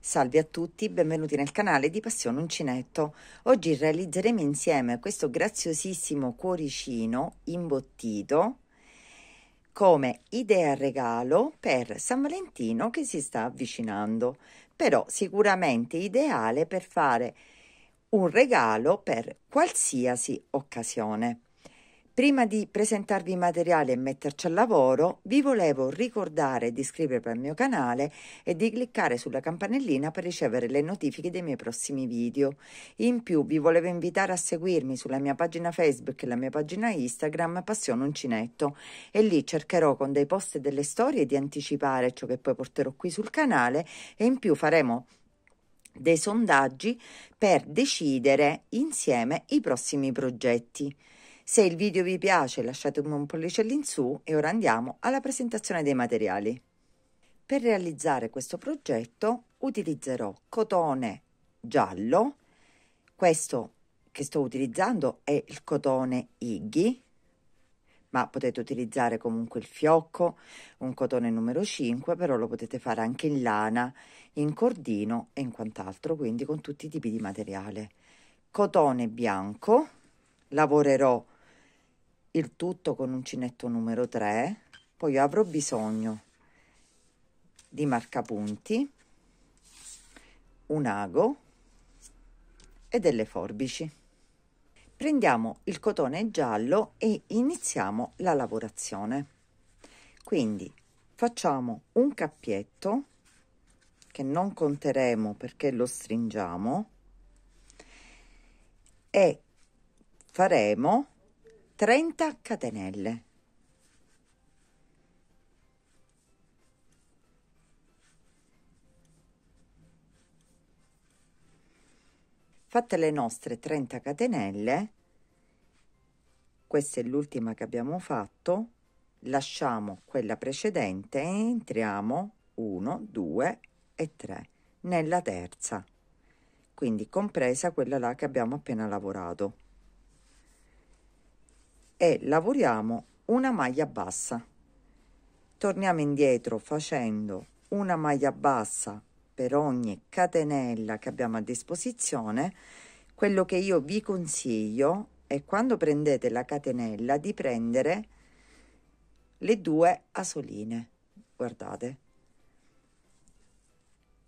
Salve a tutti, benvenuti nel canale di Passione Uncinetto. Oggi realizzeremo insieme questo graziosissimo cuoricino imbottito come idea regalo per San Valentino che si sta avvicinando, però sicuramente ideale per fare un regalo per qualsiasi occasione. Prima di presentarvi i materiali e metterci al lavoro, vi volevo ricordare di iscrivervi al mio canale e di cliccare sulla campanellina per ricevere le notifiche dei miei prossimi video. In più vi volevo invitare a seguirmi sulla mia pagina Facebook e la mia pagina Instagram Passione Uncinetto e lì cercherò con dei post e delle storie di anticipare ciò che poi porterò qui sul canale e in più faremo dei sondaggi per decidere insieme i prossimi progetti. Se il video vi piace lasciatemi un pollice all'insù e ora andiamo alla presentazione dei materiali. Per realizzare questo progetto utilizzerò cotone giallo, questo che sto utilizzando è il cotone Iggy, ma potete utilizzare comunque il fiocco, un cotone numero 5, però lo potete fare anche in lana, in cordino e in quant'altro, quindi con tutti i tipi di materiale. Cotone bianco, lavorerò il tutto con uncinetto numero 3 poi avrò bisogno di marcapunti un ago e delle forbici prendiamo il cotone giallo e iniziamo la lavorazione quindi facciamo un cappietto che non conteremo perché lo stringiamo e faremo 30 catenelle fatte le nostre 30 catenelle questa è l'ultima che abbiamo fatto lasciamo quella precedente e entriamo 1 2 e 3 nella terza quindi compresa quella là che abbiamo appena lavorato e lavoriamo una maglia bassa torniamo indietro facendo una maglia bassa per ogni catenella che abbiamo a disposizione quello che io vi consiglio è quando prendete la catenella di prendere le due asoline guardate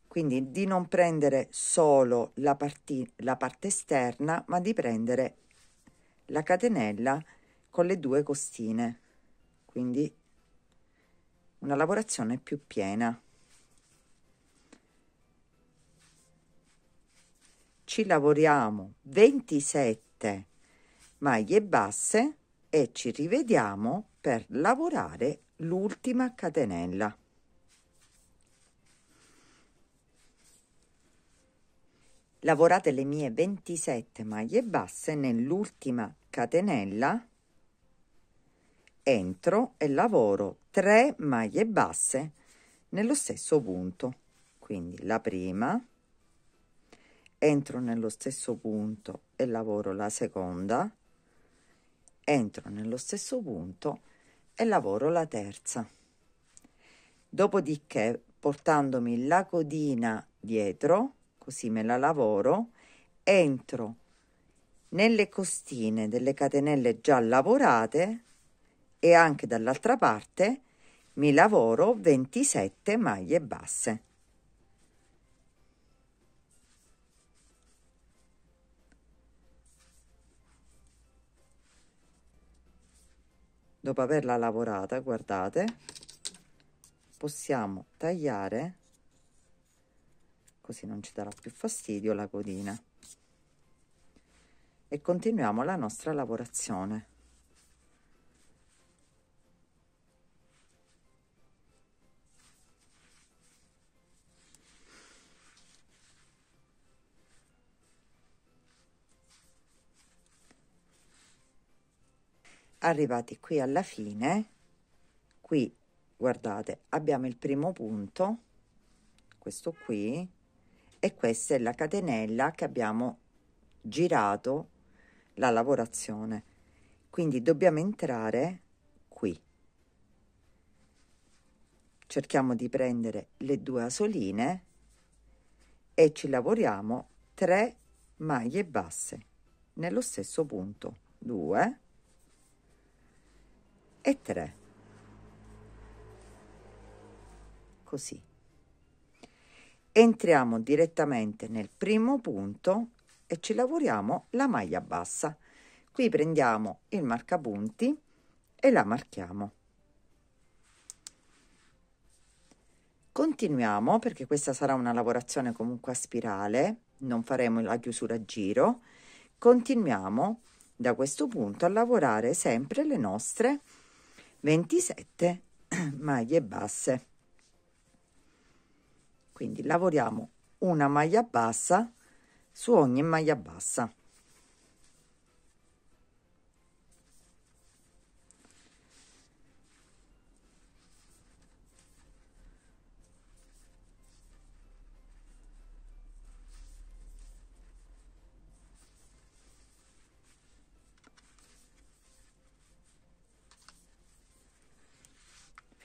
quindi di non prendere solo la, parti, la parte esterna ma di prendere la catenella con le due costine quindi una lavorazione più piena ci lavoriamo 27 maglie basse e ci rivediamo per lavorare l'ultima catenella lavorate le mie 27 maglie basse nell'ultima catenella entro e lavoro 3 maglie basse nello stesso punto quindi la prima entro nello stesso punto e lavoro la seconda entro nello stesso punto e lavoro la terza dopodiché portandomi la codina dietro così me la lavoro entro nelle costine delle catenelle già lavorate e anche dall'altra parte mi lavoro 27 maglie basse dopo averla lavorata guardate possiamo tagliare così non ci darà più fastidio la codina e continuiamo la nostra lavorazione arrivati qui alla fine qui guardate abbiamo il primo punto questo qui e questa è la catenella che abbiamo girato la lavorazione quindi dobbiamo entrare qui cerchiamo di prendere le due asoline e ci lavoriamo 3 maglie basse nello stesso punto 2 e 3. Così. Entriamo direttamente nel primo punto e ci lavoriamo la maglia bassa. Qui prendiamo il marcapunti e la marchiamo. Continuiamo perché questa sarà una lavorazione comunque a spirale, non faremo la chiusura a giro. Continuiamo da questo punto a lavorare sempre le nostre 27 maglie basse quindi lavoriamo una maglia bassa su ogni maglia bassa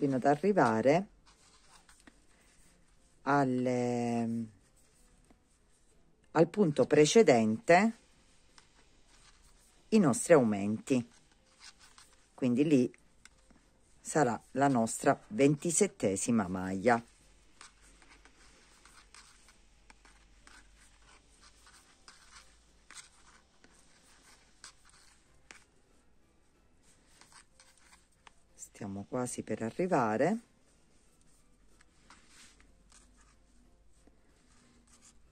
fino ad arrivare al, ehm, al punto precedente i nostri aumenti quindi lì sarà la nostra ventisettesima maglia siamo quasi per arrivare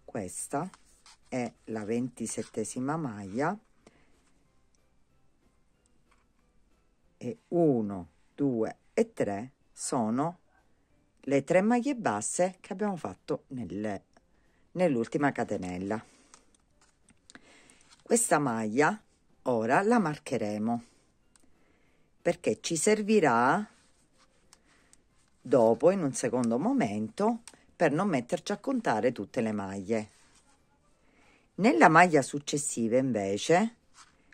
questa è la ventisettesima maglia e 1 2 e 3 sono le tre maglie basse che abbiamo fatto nel, nell'ultima catenella questa maglia ora la marcheremo perché ci servirà dopo in un secondo momento per non metterci a contare tutte le maglie. Nella maglia successiva invece,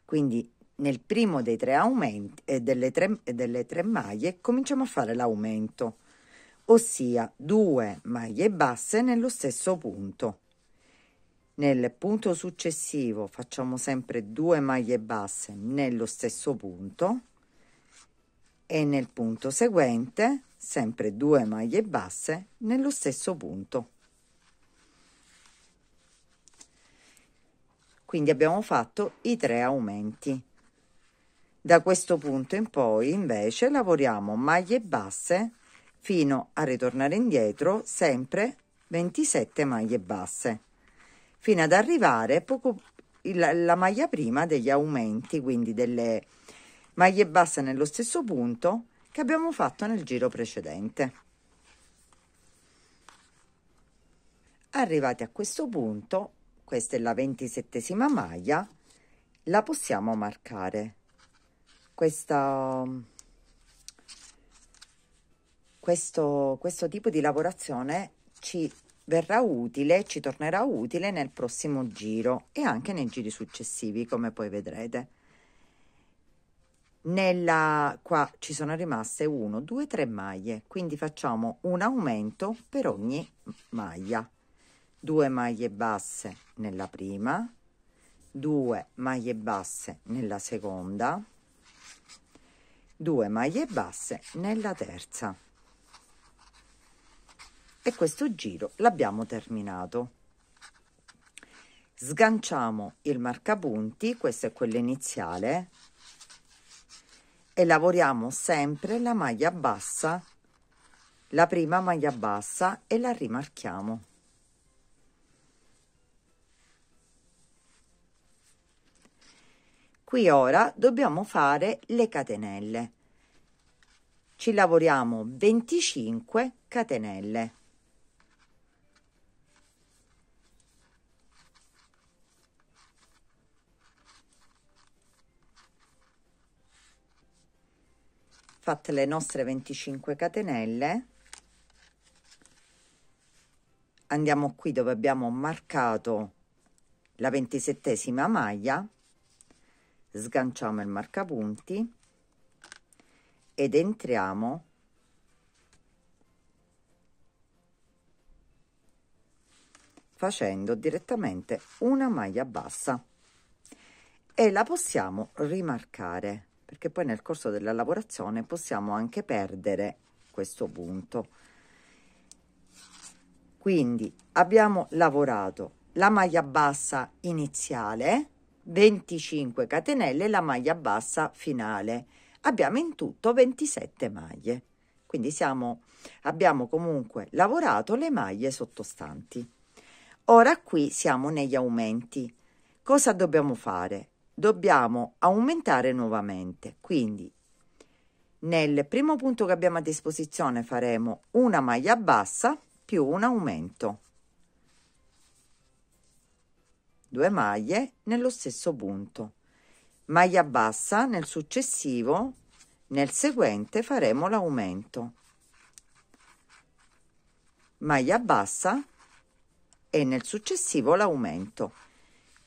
quindi nel primo dei tre aumenti e eh, delle, tre, delle tre maglie cominciamo a fare l'aumento, ossia due maglie basse nello stesso punto. Nel punto successivo facciamo sempre due maglie basse nello stesso punto e nel punto seguente sempre due maglie basse nello stesso punto quindi abbiamo fatto i tre aumenti da questo punto in poi invece lavoriamo maglie basse fino a ritornare indietro sempre 27 maglie basse fino ad arrivare poco la, maglia prima degli aumenti quindi delle ma gli basta nello stesso punto che abbiamo fatto nel giro precedente. Arrivati a questo punto, questa è la ventisettesima maglia, la possiamo marcare. Questa, questo, questo tipo di lavorazione ci verrà utile, ci tornerà utile nel prossimo giro e anche nei giri successivi, come poi vedrete nella qua ci sono rimaste 1 2 3 maglie quindi facciamo un aumento per ogni maglia 2 maglie basse nella prima 2 maglie basse nella seconda 2 maglie basse nella terza e questo giro l'abbiamo terminato sganciamo il marcapunti questo è quello iniziale e lavoriamo sempre la maglia bassa la prima maglia bassa e la rimarchiamo qui ora dobbiamo fare le catenelle ci lavoriamo 25 catenelle fatte le nostre 25 catenelle andiamo qui dove abbiamo marcato la ventisettesima maglia sganciamo il marcapunti ed entriamo facendo direttamente una maglia bassa e la possiamo rimarcare perché poi nel corso della lavorazione possiamo anche perdere questo punto quindi abbiamo lavorato la maglia bassa iniziale 25 catenelle la maglia bassa finale abbiamo in tutto 27 maglie quindi siamo, abbiamo comunque lavorato le maglie sottostanti ora qui siamo negli aumenti cosa dobbiamo fare dobbiamo aumentare nuovamente. Quindi nel primo punto che abbiamo a disposizione faremo una maglia bassa più un aumento. Due maglie nello stesso punto. Maglia bassa nel successivo, nel seguente faremo l'aumento. Maglia bassa e nel successivo l'aumento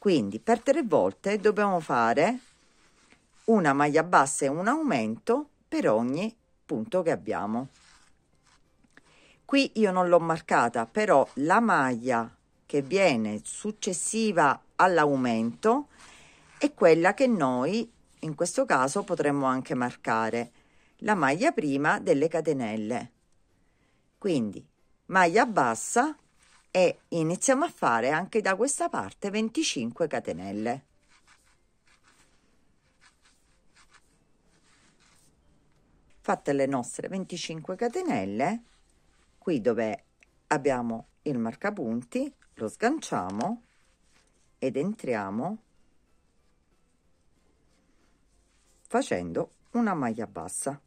quindi per tre volte dobbiamo fare una maglia bassa e un aumento per ogni punto che abbiamo. Qui io non l'ho marcata, però la maglia che viene successiva all'aumento è quella che noi in questo caso potremmo anche marcare la maglia prima delle catenelle. Quindi maglia bassa e iniziamo a fare anche da questa parte 25 catenelle fatte le nostre 25 catenelle qui dove abbiamo il marcapunti lo sganciamo ed entriamo facendo una maglia bassa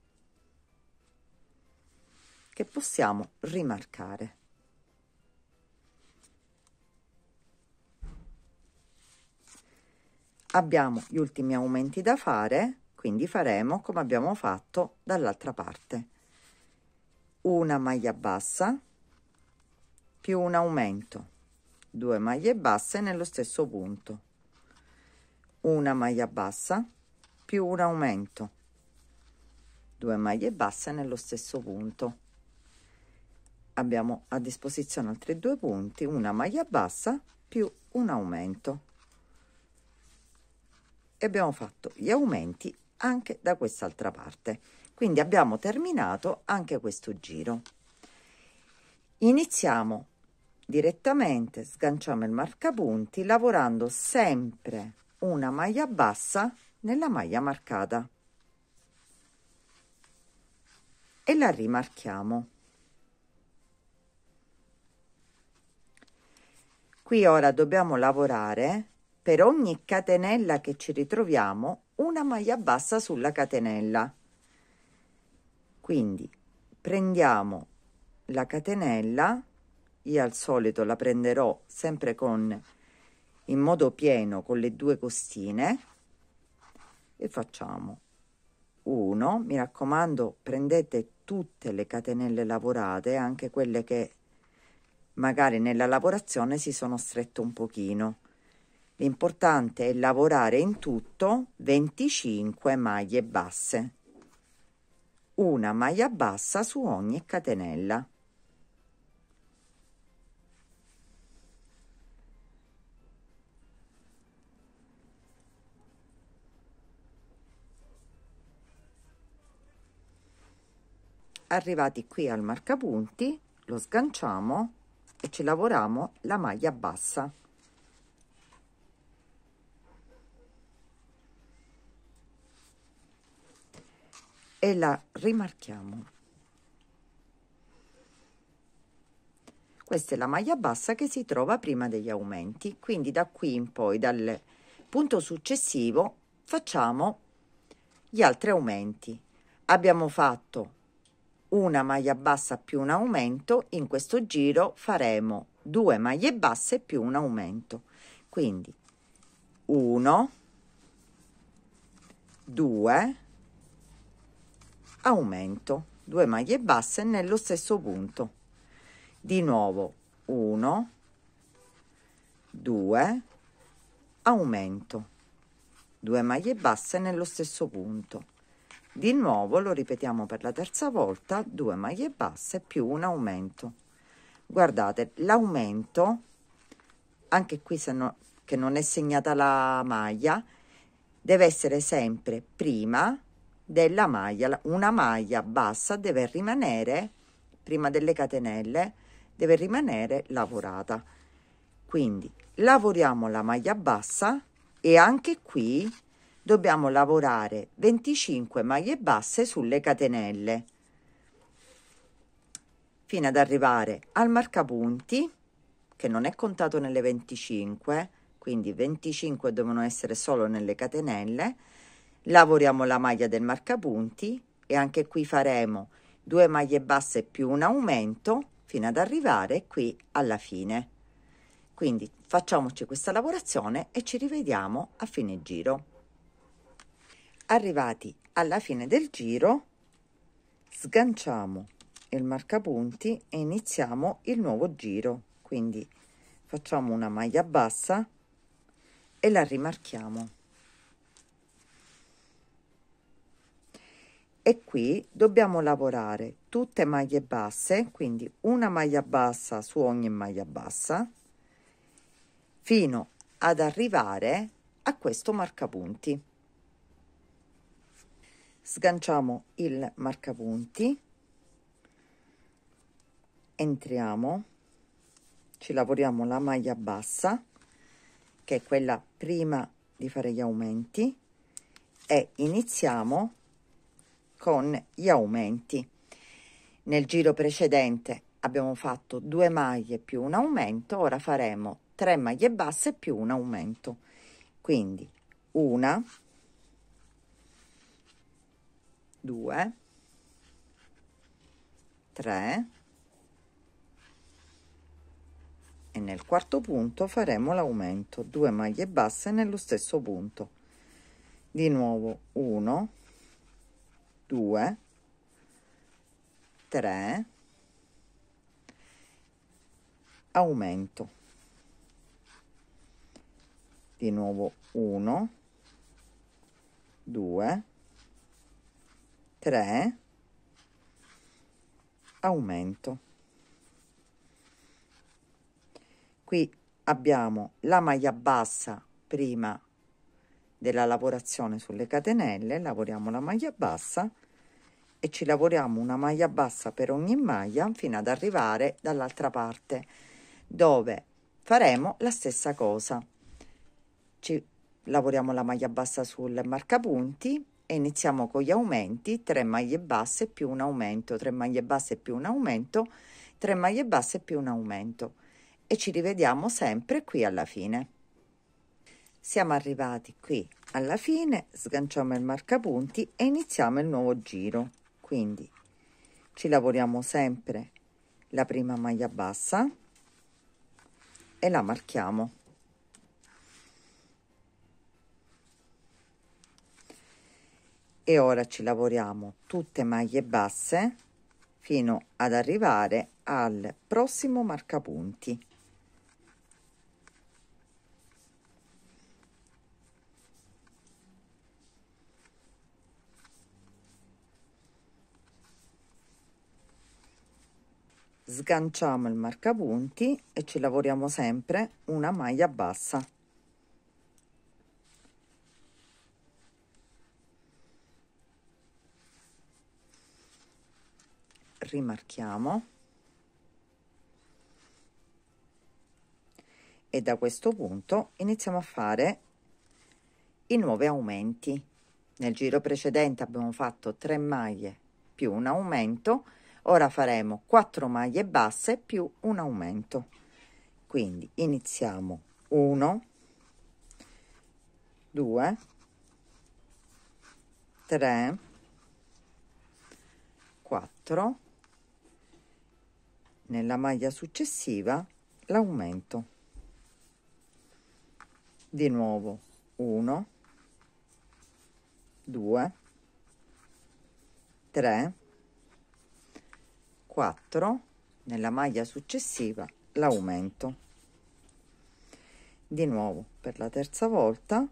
che possiamo rimarcare abbiamo gli ultimi aumenti da fare quindi faremo come abbiamo fatto dall'altra parte una maglia bassa più un aumento 2 maglie basse nello stesso punto una maglia bassa più un aumento 2 maglie basse nello stesso punto abbiamo a disposizione altri due punti una maglia bassa più un aumento e abbiamo fatto gli aumenti anche da quest'altra parte quindi abbiamo terminato anche questo giro iniziamo direttamente sganciamo il marcapunti lavorando sempre una maglia bassa nella maglia marcata e la rimarchiamo qui ora dobbiamo lavorare per ogni catenella che ci ritroviamo una maglia bassa sulla catenella quindi prendiamo la catenella io al solito la prenderò sempre con in modo pieno con le due costine e facciamo 1 mi raccomando prendete tutte le catenelle lavorate anche quelle che magari nella lavorazione si sono strette un pochino L'importante è lavorare in tutto 25 maglie basse, una maglia bassa su ogni catenella. arrivati qui al marcapunti lo sganciamo e ci lavoriamo la maglia bassa e la rimarchiamo. Questa è la maglia bassa che si trova prima degli aumenti, quindi da qui in poi, dal punto successivo, facciamo gli altri aumenti. Abbiamo fatto una maglia bassa più un aumento, in questo giro faremo due maglie basse più un aumento. Quindi 1, 2, aumento 2 maglie basse nello stesso punto di nuovo 1 2 aumento 2 maglie basse nello stesso punto di nuovo lo ripetiamo per la terza volta 2 maglie basse più un aumento guardate l'aumento anche qui se no, che non è segnata la maglia deve essere sempre prima della maglia. Una maglia bassa deve rimanere, prima delle catenelle, deve rimanere lavorata. Quindi lavoriamo la maglia bassa e anche qui dobbiamo lavorare 25 maglie basse sulle catenelle fino ad arrivare al marcapunti che non è contato nelle 25 quindi 25 devono essere solo nelle catenelle lavoriamo la maglia del marcapunti e anche qui faremo due maglie basse più un aumento fino ad arrivare qui alla fine quindi facciamoci questa lavorazione e ci rivediamo a fine giro arrivati alla fine del giro sganciamo il marcapunti e iniziamo il nuovo giro quindi facciamo una maglia bassa e la rimarchiamo e qui dobbiamo lavorare tutte maglie basse quindi una maglia bassa su ogni maglia bassa fino ad arrivare a questo marcapunti sganciamo il marcapunti entriamo ci lavoriamo la maglia bassa che è quella prima di fare gli aumenti e iniziamo con gli aumenti. Nel giro precedente abbiamo fatto due maglie più un aumento, ora faremo tre maglie basse più un aumento. Quindi una, due, tre e nel quarto punto faremo l'aumento, due maglie basse nello stesso punto. Di nuovo 1 2 3 aumento di nuovo 1 2 3 aumento qui abbiamo la maglia bassa prima della lavorazione sulle catenelle, lavoriamo la maglia bassa e ci lavoriamo una maglia bassa per ogni maglia fino ad arrivare dall'altra parte dove faremo la stessa cosa. Ci lavoriamo la maglia bassa sul marcapunti e iniziamo con gli aumenti 3 maglie basse più un aumento 3 maglie basse più un aumento 3 maglie basse più un aumento e ci rivediamo sempre qui alla fine siamo arrivati qui alla fine sganciamo il marcapunti e iniziamo il nuovo giro quindi ci lavoriamo sempre la prima maglia bassa e la marchiamo e ora ci lavoriamo tutte maglie basse fino ad arrivare al prossimo marcapunti sganciamo il marcapunti e ci lavoriamo sempre una maglia bassa rimarchiamo e da questo punto iniziamo a fare i nuovi aumenti nel giro precedente abbiamo fatto 3 maglie più un aumento ora faremo 4 maglie basse più un aumento quindi iniziamo 1 2 3 4 nella maglia successiva l'aumento di nuovo 1 2 3 4 nella maglia successiva l'aumento di nuovo per la terza volta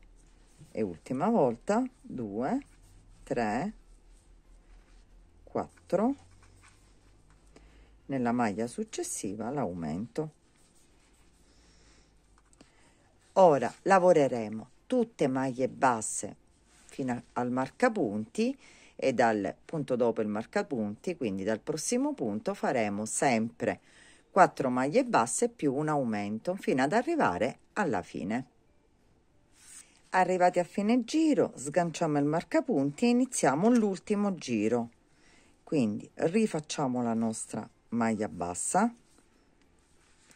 e ultima volta 2 3 4 nella maglia successiva l'aumento ora lavoreremo tutte maglie basse fino al marcapunti e dal punto dopo il marcapunti, quindi dal prossimo punto faremo sempre 4 maglie basse più un aumento fino ad arrivare alla fine. Arrivati a fine giro sganciamo il marcapunti e iniziamo l'ultimo giro. Quindi rifacciamo la nostra maglia bassa,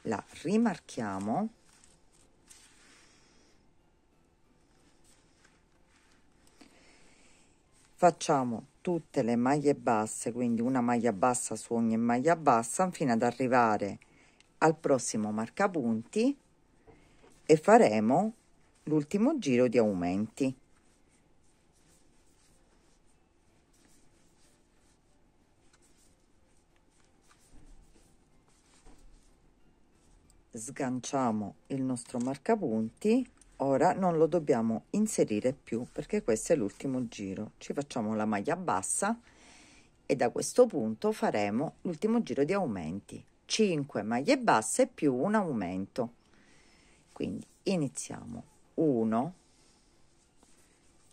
la rimarchiamo facciamo tutte le maglie basse quindi una maglia bassa su ogni maglia bassa fino ad arrivare al prossimo marcapunti e faremo l'ultimo giro di aumenti sganciamo il nostro marcapunti ora non lo dobbiamo inserire più perché questo è l'ultimo giro ci facciamo la maglia bassa e da questo punto faremo l'ultimo giro di aumenti 5 maglie basse più un aumento quindi iniziamo 1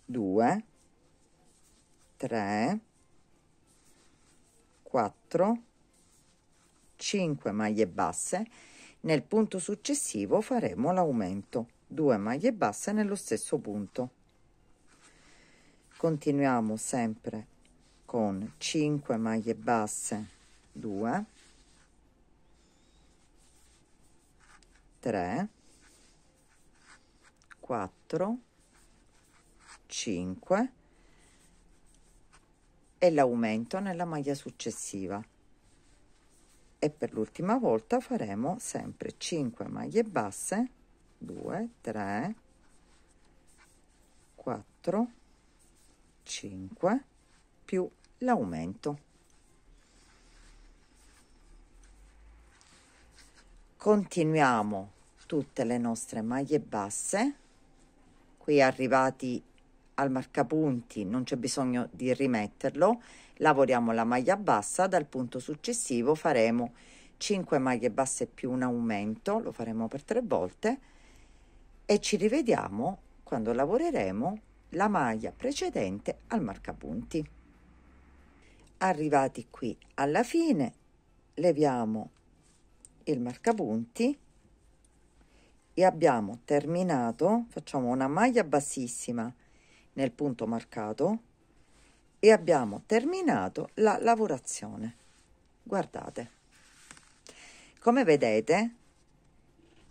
2 3 4 5 maglie basse nel punto successivo faremo l'aumento 2 maglie basse nello stesso punto continuiamo sempre con 5 maglie basse 2 3 4 5 e l'aumento nella maglia successiva e per l'ultima volta faremo sempre 5 maglie basse 2 3 4 5 più l'aumento continuiamo tutte le nostre maglie basse qui arrivati al marcapunti non c'è bisogno di rimetterlo lavoriamo la maglia bassa dal punto successivo faremo 5 maglie basse più un aumento lo faremo per tre volte e ci rivediamo quando lavoreremo la maglia precedente al marcapunti. Arrivati qui alla fine, leviamo il marcapunti e abbiamo terminato, facciamo una maglia bassissima nel punto marcato e abbiamo terminato la lavorazione. Guardate, come vedete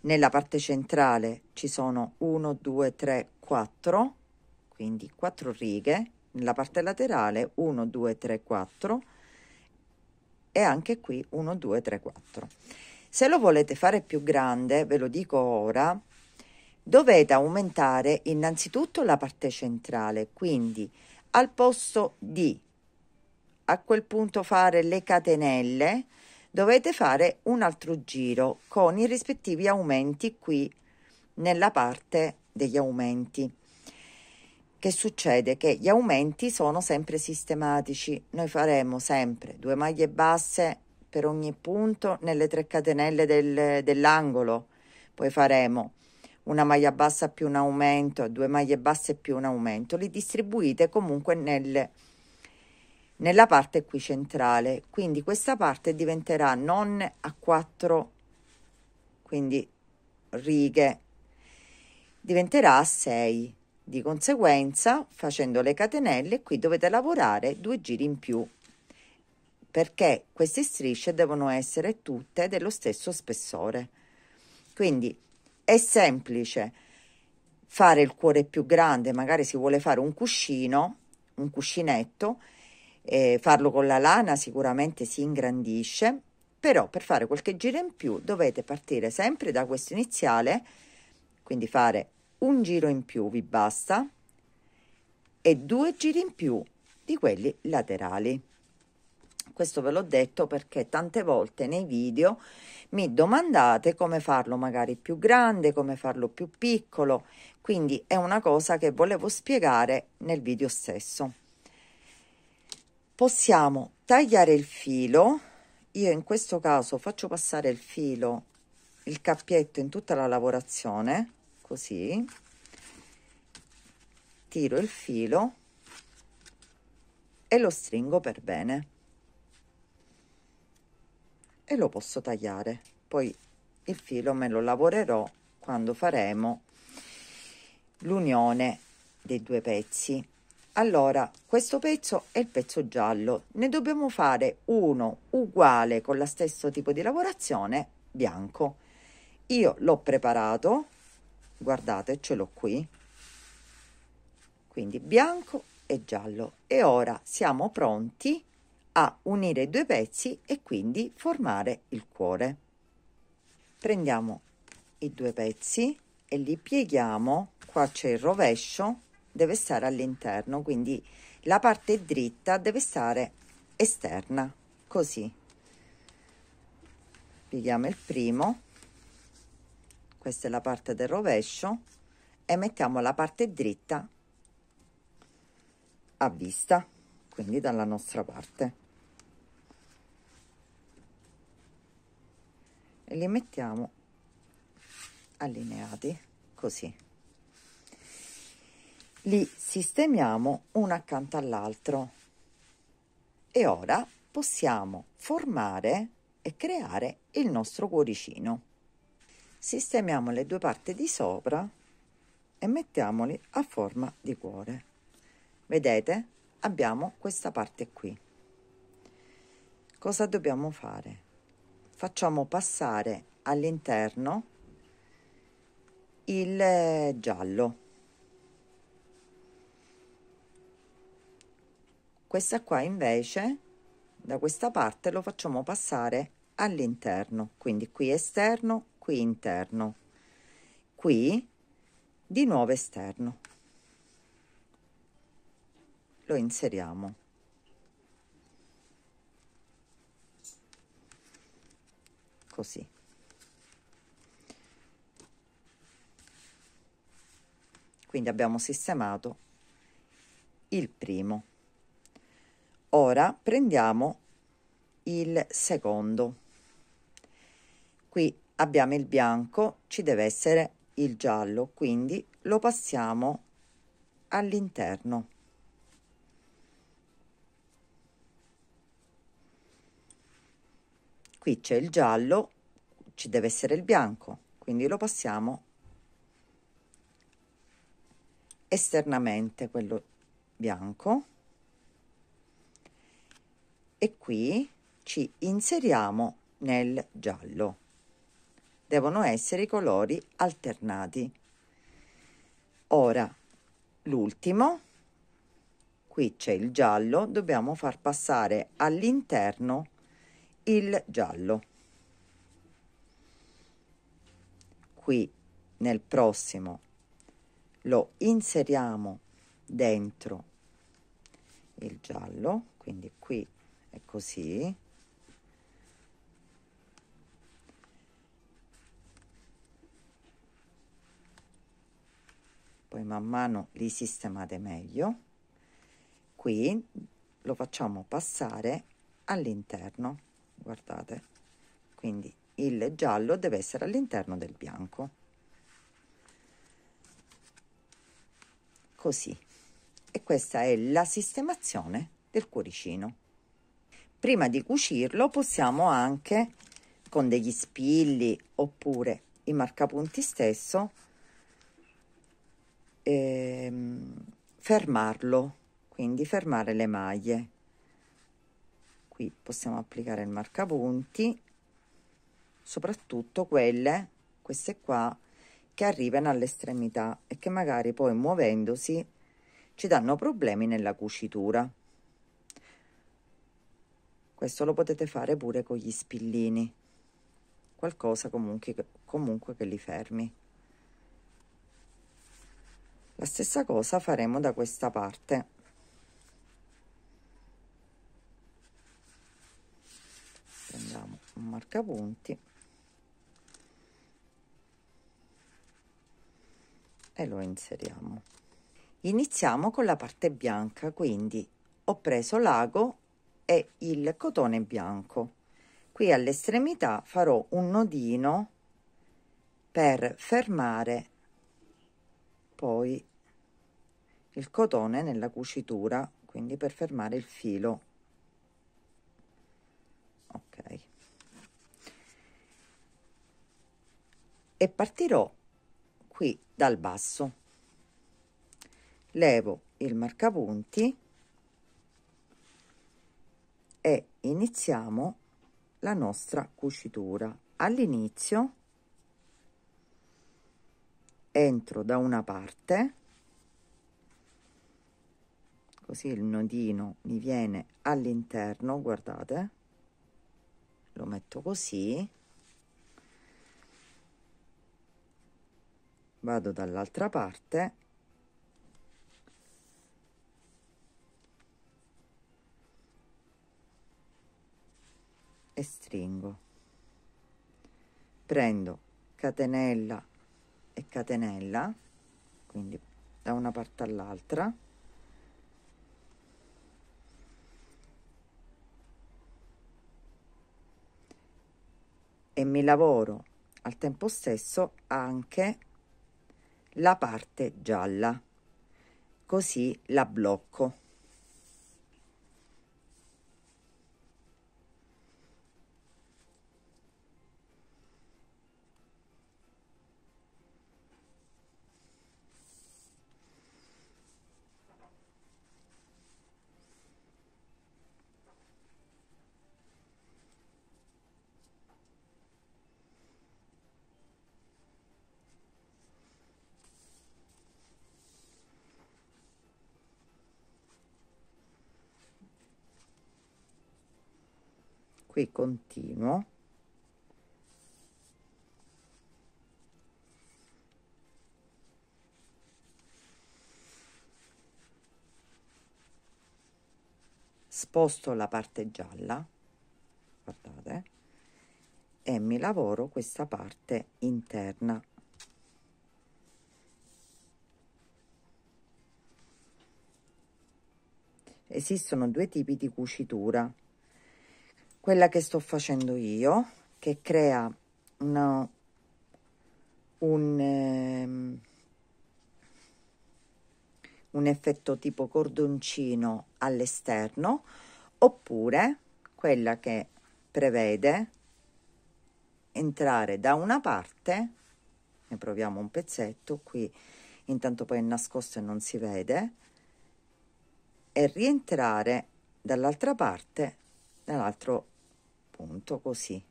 nella parte centrale ci sono 1, 2, 3, 4, quindi 4 righe. Nella parte laterale 1, 2, 3, 4 e anche qui 1, 2, 3, 4. Se lo volete fare più grande, ve lo dico ora, dovete aumentare innanzitutto la parte centrale, quindi al posto di a quel punto fare le catenelle, dovete fare un altro giro con i rispettivi aumenti qui nella parte degli aumenti che succede che gli aumenti sono sempre sistematici noi faremo sempre due maglie basse per ogni punto nelle tre catenelle del, dell'angolo poi faremo una maglia bassa più un aumento due maglie basse più un aumento li distribuite comunque nelle nella parte qui centrale quindi questa parte diventerà non a 4 quindi righe diventerà a 6 di conseguenza facendo le catenelle qui dovete lavorare due giri in più perché queste strisce devono essere tutte dello stesso spessore quindi è semplice fare il cuore più grande magari si vuole fare un cuscino un cuscinetto eh, farlo con la lana sicuramente si ingrandisce, però per fare qualche giro in più dovete partire sempre da questo iniziale, quindi fare un giro in più vi basta e due giri in più di quelli laterali. Questo ve l'ho detto perché tante volte nei video mi domandate come farlo magari più grande, come farlo più piccolo, quindi è una cosa che volevo spiegare nel video stesso possiamo tagliare il filo io in questo caso faccio passare il filo il cappietto in tutta la lavorazione così tiro il filo e lo stringo per bene e lo posso tagliare poi il filo me lo lavorerò quando faremo l'unione dei due pezzi allora, questo pezzo è il pezzo giallo, ne dobbiamo fare uno uguale con lo stesso tipo di lavorazione bianco. Io l'ho preparato, guardate, ce l'ho qui. Quindi bianco e giallo e ora siamo pronti a unire i due pezzi e quindi formare il cuore. Prendiamo i due pezzi e li pieghiamo, qua c'è il rovescio deve stare all'interno, quindi la parte dritta deve stare esterna, così. Pigliamo il primo, questa è la parte del rovescio, e mettiamo la parte dritta a vista, quindi dalla nostra parte. E li mettiamo allineati, così. Li sistemiamo uno accanto all'altro. E ora possiamo formare e creare il nostro cuoricino. Sistemiamo le due parti di sopra e mettiamoli a forma di cuore. Vedete? Abbiamo questa parte qui. Cosa dobbiamo fare? Facciamo passare all'interno il eh, giallo questa qua invece da questa parte lo facciamo passare all'interno quindi qui esterno qui interno qui di nuovo esterno lo inseriamo così quindi abbiamo sistemato il primo Ora prendiamo il secondo. Qui abbiamo il bianco, ci deve essere il giallo, quindi lo passiamo all'interno. Qui c'è il giallo, ci deve essere il bianco, quindi lo passiamo esternamente quello bianco e qui ci inseriamo nel giallo. Devono essere i colori alternati. Ora, l'ultimo, qui c'è il giallo, dobbiamo far passare all'interno il giallo. Qui nel prossimo lo inseriamo dentro il giallo, quindi qui è così poi man mano li sistemate meglio qui lo facciamo passare all'interno guardate quindi il giallo deve essere all'interno del bianco così e questa è la sistemazione del cuoricino prima di cucirlo possiamo anche con degli spilli oppure i marcapunti stesso ehm, fermarlo quindi fermare le maglie qui possiamo applicare il marcapunti soprattutto quelle queste qua che arrivano all'estremità e che magari poi muovendosi ci danno problemi nella cucitura questo lo potete fare pure con gli spillini qualcosa comunque, comunque che li fermi la stessa cosa faremo da questa parte prendiamo un marcapunti e lo inseriamo iniziamo con la parte bianca quindi ho preso l'ago e il cotone bianco qui all'estremità farò un nodino per fermare poi il cotone nella cucitura quindi per fermare il filo ok e partirò qui dal basso levo il marcapunti e iniziamo la nostra cucitura all'inizio entro da una parte così il nodino mi viene all'interno guardate lo metto così vado dall'altra parte stringo. Prendo catenella e catenella, quindi da una parte all'altra. E mi lavoro al tempo stesso anche la parte gialla, così la blocco. qui continuo sposto la parte gialla guardate e mi lavoro questa parte interna esistono due tipi di cucitura quella che sto facendo io che crea una, un, um, un effetto tipo cordoncino all'esterno oppure quella che prevede entrare da una parte ne proviamo un pezzetto qui intanto poi è nascosto e non si vede e rientrare dall'altra parte dall'altro punto così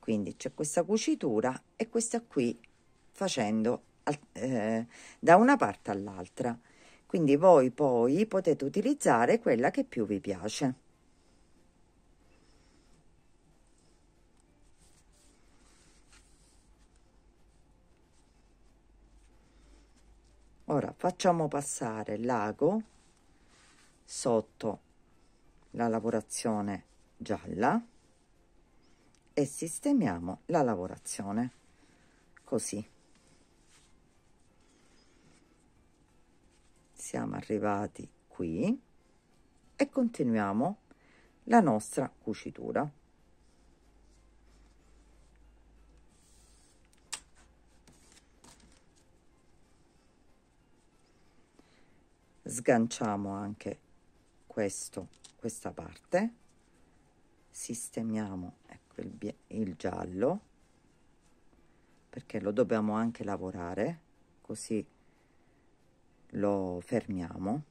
quindi c'è questa cucitura e questa qui facendo eh, da una parte all'altra quindi voi poi potete utilizzare quella che più vi piace ora facciamo passare l'ago sotto la lavorazione gialla e sistemiamo la lavorazione così siamo arrivati qui e continuiamo la nostra cucitura sganciamo anche questo questa parte sistemiamo e proprio il, il giallo perché lo dobbiamo anche lavorare così lo fermiamo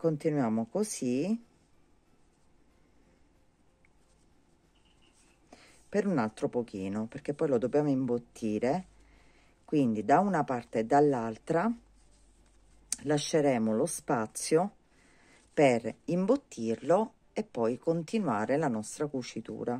continuiamo così per un altro pochino perché poi lo dobbiamo imbottire quindi da una parte e dall'altra lasceremo lo spazio per imbottirlo e poi continuare la nostra cucitura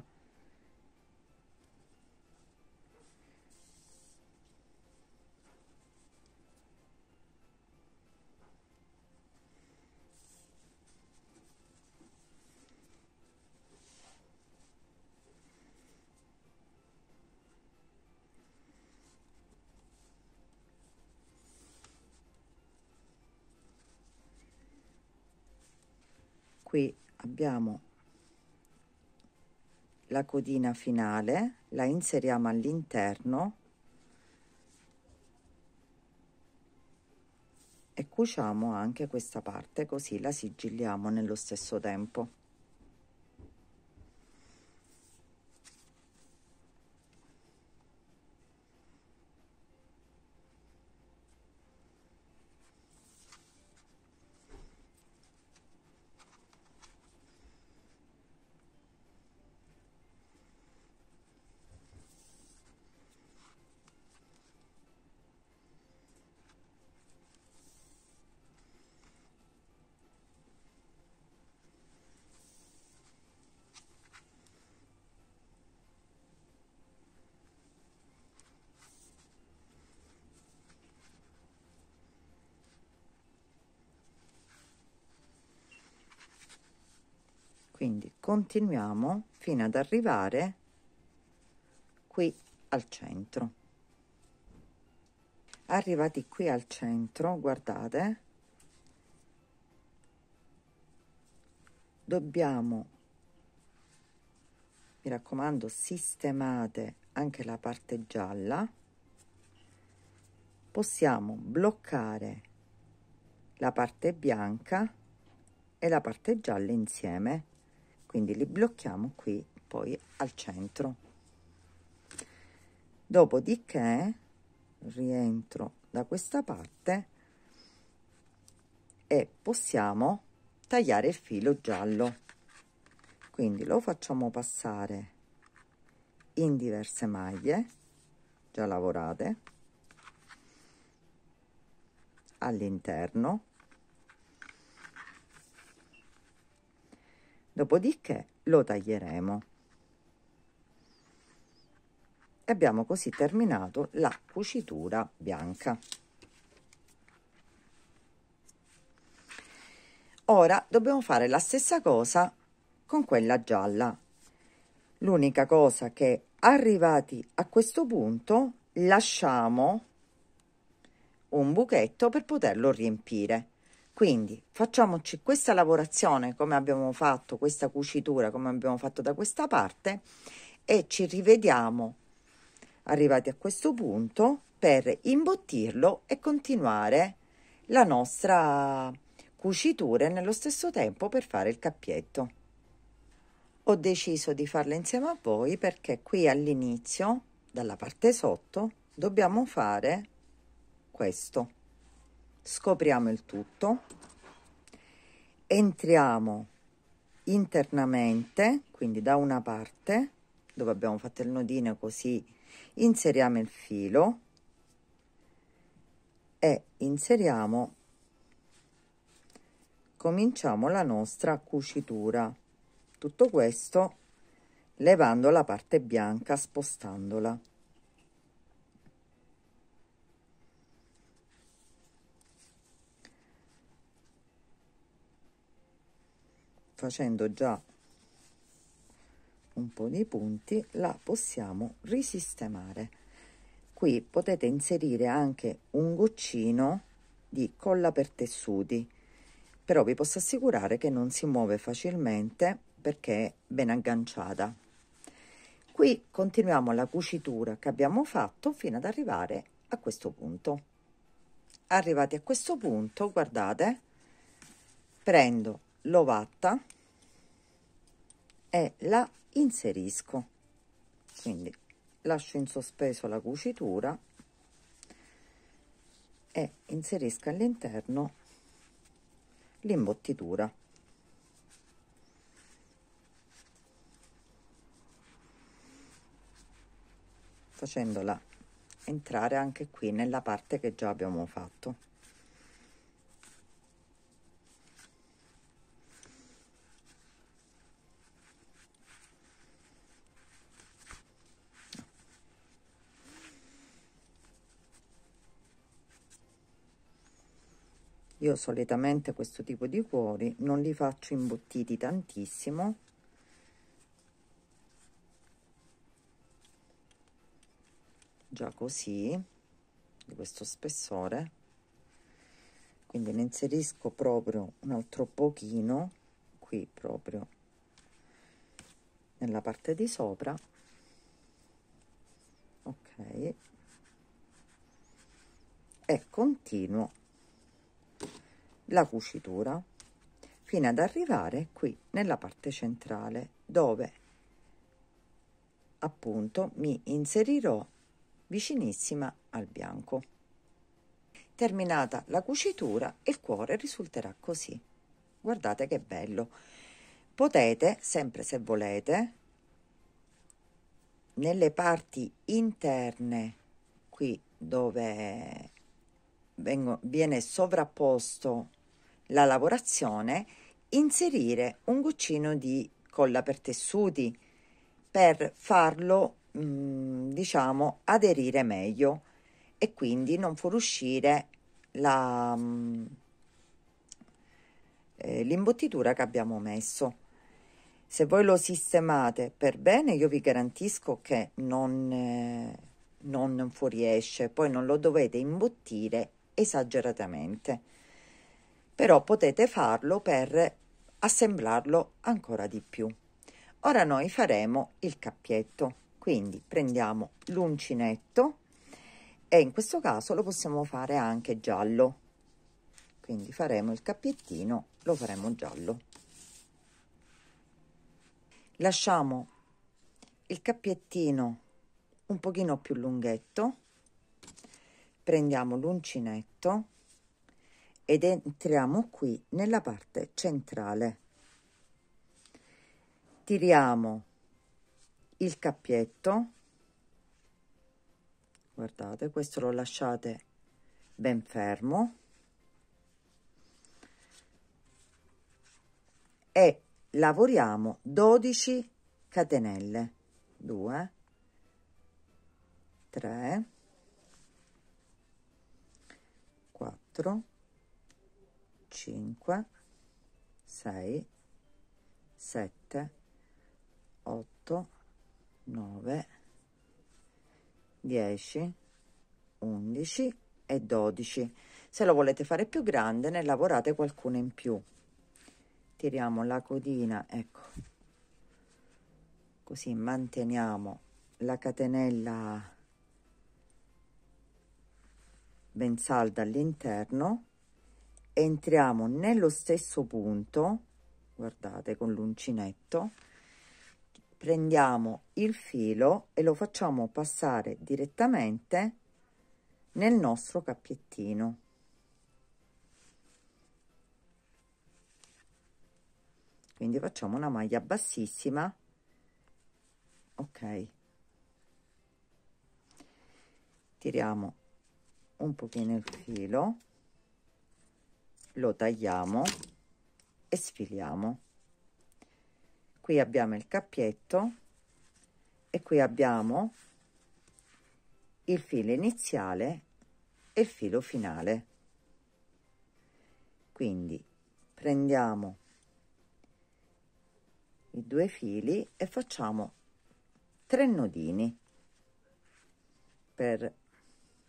qui abbiamo la codina finale la inseriamo all'interno e cuciamo anche questa parte così la sigilliamo nello stesso tempo quindi continuiamo fino ad arrivare qui al centro arrivati qui al centro guardate dobbiamo mi raccomando sistemate anche la parte gialla possiamo bloccare la parte bianca e la parte gialla insieme quindi li blocchiamo qui poi al centro dopodiché rientro da questa parte e possiamo tagliare il filo giallo quindi lo facciamo passare in diverse maglie già lavorate all'interno dopodiché lo taglieremo. E Abbiamo così terminato la cucitura bianca. Ora dobbiamo fare la stessa cosa con quella gialla. L'unica cosa che arrivati a questo punto lasciamo un buchetto per poterlo riempire quindi facciamoci questa lavorazione come abbiamo fatto, questa cucitura come abbiamo fatto da questa parte e ci rivediamo arrivati a questo punto per imbottirlo e continuare la nostra cucitura e nello stesso tempo per fare il cappietto. Ho deciso di farla insieme a voi perché qui all'inizio, dalla parte sotto, dobbiamo fare questo scopriamo il tutto, entriamo internamente, quindi da una parte dove abbiamo fatto il nodino così inseriamo il filo e inseriamo cominciamo la nostra cucitura tutto questo levando la parte bianca spostandola facendo già un po' di punti la possiamo risistemare qui potete inserire anche un goccino di colla per tessuti però vi posso assicurare che non si muove facilmente perché è ben agganciata qui continuiamo la cucitura che abbiamo fatto fino ad arrivare a questo punto arrivati a questo punto guardate prendo l'ovatta e la inserisco quindi lascio in sospeso la cucitura e inserisco all'interno l'imbottitura facendola entrare anche qui nella parte che già abbiamo fatto io solitamente questo tipo di cuori non li faccio imbottiti tantissimo già così di questo spessore quindi ne inserisco proprio un altro pochino qui proprio nella parte di sopra ok e continuo la cucitura fino ad arrivare qui nella parte centrale dove appunto mi inserirò vicinissima al bianco. Terminata la cucitura il cuore risulterà così. Guardate che bello. Potete, sempre se volete, nelle parti interne qui dove vengo, viene sovrapposto la lavorazione, inserire un goccino di colla per tessuti per farlo mm, diciamo aderire meglio e quindi non fuoriuscire la, mm, eh, l'imbottitura che abbiamo messo. Se voi lo sistemate per bene io vi garantisco che non, eh, non fuoriesce, poi non lo dovete imbottire esageratamente però potete farlo per assemblarlo ancora di più. Ora noi faremo il cappietto, quindi prendiamo l'uncinetto e in questo caso lo possiamo fare anche giallo, quindi faremo il cappiettino, lo faremo giallo. Lasciamo il cappiettino un pochino più lunghetto, prendiamo l'uncinetto ed entriamo qui nella parte centrale. Tiriamo il cappietto, guardate questo lo lasciate ben fermo e lavoriamo 12 catenelle 2 3 4 5 6 7 8 9 10 11 e 12 se lo volete fare più grande ne lavorate qualcuno in più tiriamo la codina ecco così manteniamo la catenella ben salda all'interno entriamo nello stesso punto guardate con l'uncinetto prendiamo il filo e lo facciamo passare direttamente nel nostro cappiettino quindi facciamo una maglia bassissima ok tiriamo un pochino il filo lo tagliamo e sfiliamo qui abbiamo il cappietto e qui abbiamo il filo iniziale e il filo finale quindi prendiamo i due fili e facciamo tre nodini per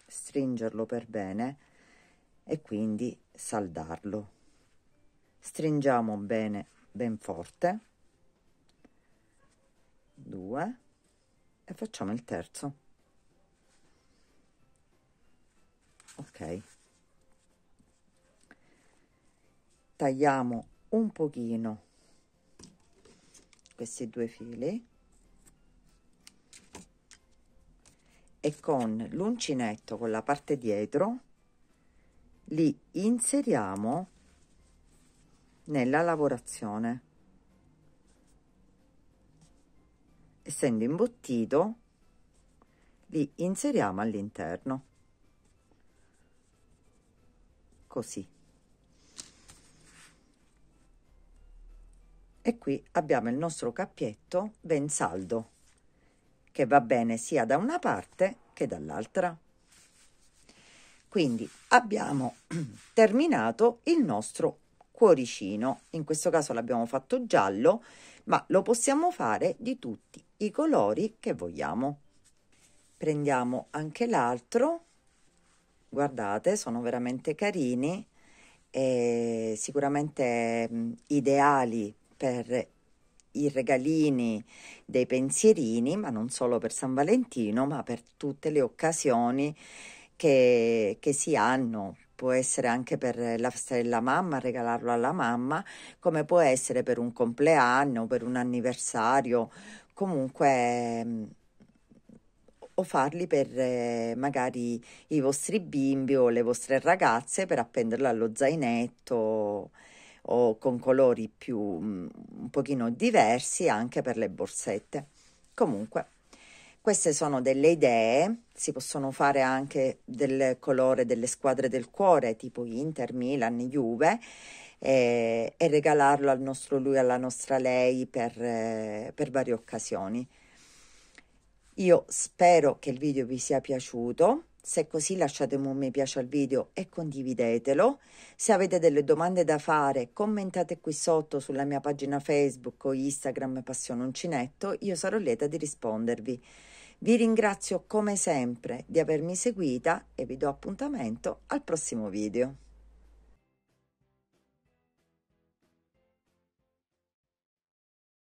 stringerlo per bene e quindi saldarlo. Stringiamo bene, ben forte. Due e facciamo il terzo. Ok. Tagliamo un pochino questi due fili e con l'uncinetto con la parte dietro li inseriamo nella lavorazione. Essendo imbottito, li inseriamo all'interno. Così. E qui abbiamo il nostro cappietto ben saldo, che va bene sia da una parte che dall'altra. Quindi abbiamo terminato il nostro cuoricino, in questo caso l'abbiamo fatto giallo, ma lo possiamo fare di tutti i colori che vogliamo. Prendiamo anche l'altro, guardate sono veramente carini e sicuramente mh, mm, ideali per i regalini dei pensierini, ma non solo per San Valentino, ma per tutte le occasioni che, che si hanno può essere anche per la festa della mamma, regalarlo alla mamma, come può essere per un compleanno, per un anniversario, comunque mm, o farli per eh, magari i vostri bimbi o le vostre ragazze per appenderlo allo zainetto o con colori più mm, un pochino diversi anche per le borsette. Comunque queste sono delle idee, si possono fare anche del colore delle squadre del cuore, tipo Inter, Milan, Juve, e, eh, e regalarlo al nostro lui, alla nostra lei per, eh, per varie occasioni. Io spero che il video vi sia piaciuto. Se così lasciate un mi piace al video e condividetelo. Se avete delle domande da fare commentate qui sotto sulla mia pagina Facebook o Instagram Passione Uncinetto, io sarò lieta di rispondervi. Vi ringrazio come sempre di avermi seguita e vi do appuntamento al prossimo video.